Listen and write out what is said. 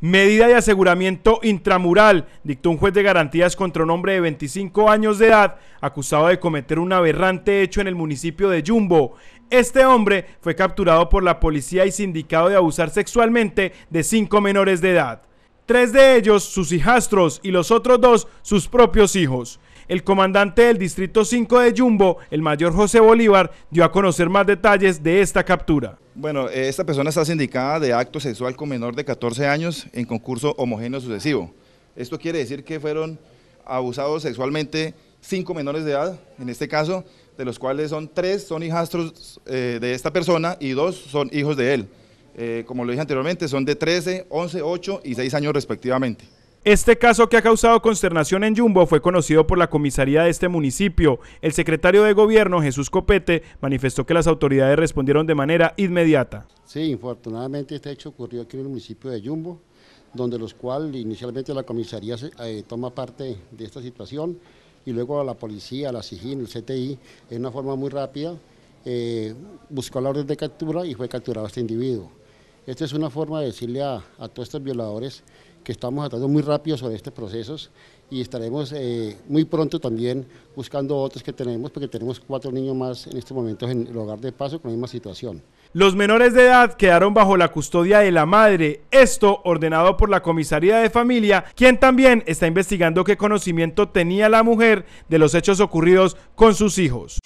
Medida de aseguramiento intramural dictó un juez de garantías contra un hombre de 25 años de edad acusado de cometer un aberrante hecho en el municipio de Yumbo. Este hombre fue capturado por la policía y sindicado de abusar sexualmente de cinco menores de edad. Tres de ellos sus hijastros y los otros dos sus propios hijos. El comandante del Distrito 5 de Yumbo, el mayor José Bolívar, dio a conocer más detalles de esta captura. Bueno, eh, esta persona está sindicada de acto sexual con menor de 14 años en concurso homogéneo sucesivo. Esto quiere decir que fueron abusados sexualmente cinco menores de edad, en este caso, de los cuales son tres son hijastros eh, de esta persona y dos son hijos de él. Eh, como lo dije anteriormente, son de 13, 11, 8 y 6 años respectivamente. Este caso que ha causado consternación en Yumbo fue conocido por la comisaría de este municipio. El secretario de gobierno, Jesús Copete, manifestó que las autoridades respondieron de manera inmediata. Sí, infortunadamente este hecho ocurrió aquí en el municipio de Yumbo, donde los cuales inicialmente la comisaría eh, toma parte de esta situación y luego la policía, la CIGIN, el CTI, en una forma muy rápida, eh, buscó la orden de captura y fue capturado este individuo. Esta es una forma de decirle a, todos estos violadores que estamos atando muy rápido sobre estos procesos y estaremos eh, muy pronto también buscando otros que tenemos, porque tenemos cuatro niños más en este momento en el hogar de paso con la misma situación. Los menores de edad quedaron bajo la custodia de la madre, esto ordenado por la comisaría de familia, quien también está investigando qué conocimiento tenía la mujer de los hechos ocurridos con sus hijos.